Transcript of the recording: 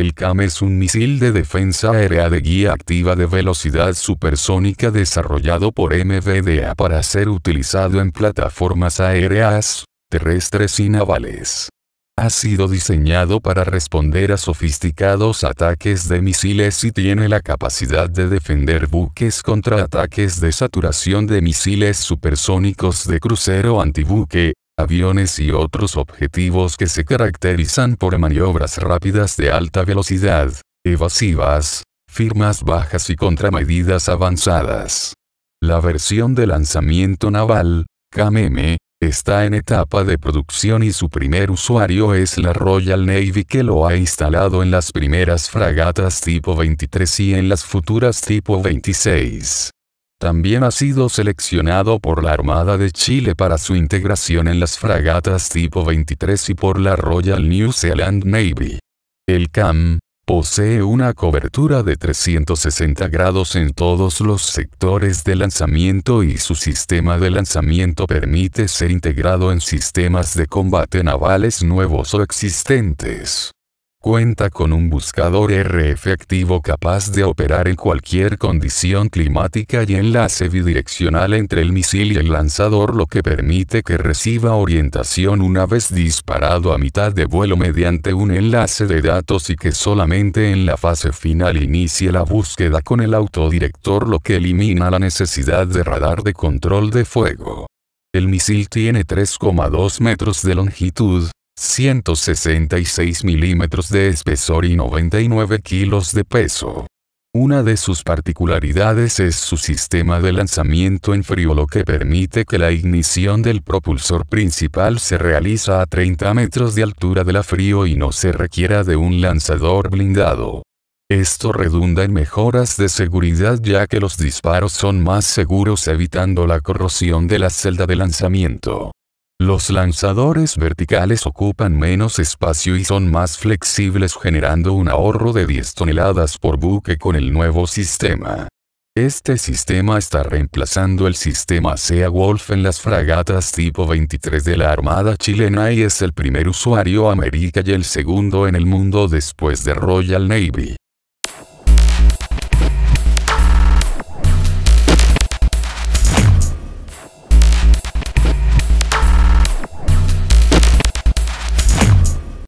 El CAM es un misil de defensa aérea de guía activa de velocidad supersónica desarrollado por MVDA para ser utilizado en plataformas aéreas, terrestres y navales. Ha sido diseñado para responder a sofisticados ataques de misiles y tiene la capacidad de defender buques contra ataques de saturación de misiles supersónicos de crucero antibuque, aviones y otros objetivos que se caracterizan por maniobras rápidas de alta velocidad, evasivas, firmas bajas y contramedidas avanzadas. La versión de lanzamiento naval, KMM, está en etapa de producción y su primer usuario es la Royal Navy que lo ha instalado en las primeras fragatas tipo 23 y en las futuras tipo 26. También ha sido seleccionado por la Armada de Chile para su integración en las fragatas tipo 23 y por la Royal New Zealand Navy. El CAM, posee una cobertura de 360 grados en todos los sectores de lanzamiento y su sistema de lanzamiento permite ser integrado en sistemas de combate navales nuevos o existentes. Cuenta con un buscador R efectivo capaz de operar en cualquier condición climática y enlace bidireccional entre el misil y el lanzador lo que permite que reciba orientación una vez disparado a mitad de vuelo mediante un enlace de datos y que solamente en la fase final inicie la búsqueda con el autodirector lo que elimina la necesidad de radar de control de fuego. El misil tiene 3,2 metros de longitud, 166 milímetros de espesor y 99 kilos de peso. Una de sus particularidades es su sistema de lanzamiento en frío lo que permite que la ignición del propulsor principal se realiza a 30 metros de altura de la frío y no se requiera de un lanzador blindado. Esto redunda en mejoras de seguridad ya que los disparos son más seguros evitando la corrosión de la celda de lanzamiento. Los lanzadores verticales ocupan menos espacio y son más flexibles generando un ahorro de 10 toneladas por buque con el nuevo sistema. Este sistema está reemplazando el sistema Sea Wolf en las fragatas tipo 23 de la Armada chilena y es el primer usuario América y el segundo en el mundo después de Royal Navy.